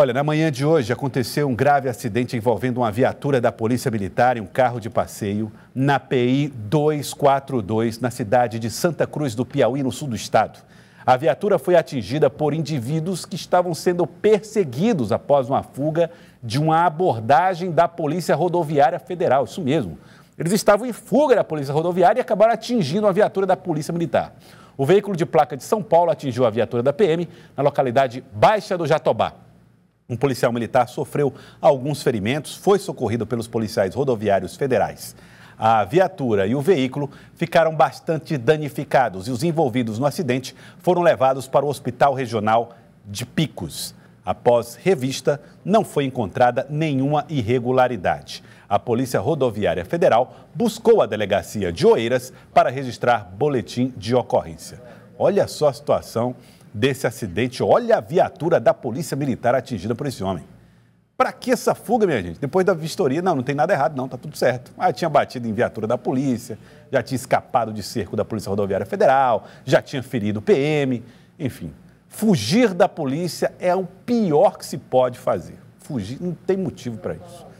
Olha, na manhã de hoje aconteceu um grave acidente envolvendo uma viatura da Polícia Militar e um carro de passeio na PI 242, na cidade de Santa Cruz do Piauí, no sul do estado. A viatura foi atingida por indivíduos que estavam sendo perseguidos após uma fuga de uma abordagem da Polícia Rodoviária Federal. Isso mesmo. Eles estavam em fuga da Polícia Rodoviária e acabaram atingindo a viatura da Polícia Militar. O veículo de placa de São Paulo atingiu a viatura da PM na localidade Baixa do Jatobá. Um policial militar sofreu alguns ferimentos, foi socorrido pelos policiais rodoviários federais. A viatura e o veículo ficaram bastante danificados e os envolvidos no acidente foram levados para o Hospital Regional de Picos. Após revista, não foi encontrada nenhuma irregularidade. A Polícia Rodoviária Federal buscou a delegacia de Oeiras para registrar boletim de ocorrência. Olha só a situação desse acidente. Olha a viatura da Polícia Militar atingida por esse homem. Para que essa fuga, minha gente? Depois da vistoria, não, não tem nada errado, não, tá tudo certo. Ah, tinha batido em viatura da polícia, já tinha escapado de cerco da Polícia Rodoviária Federal, já tinha ferido o PM, enfim. Fugir da polícia é o pior que se pode fazer. Fugir, não tem motivo para isso.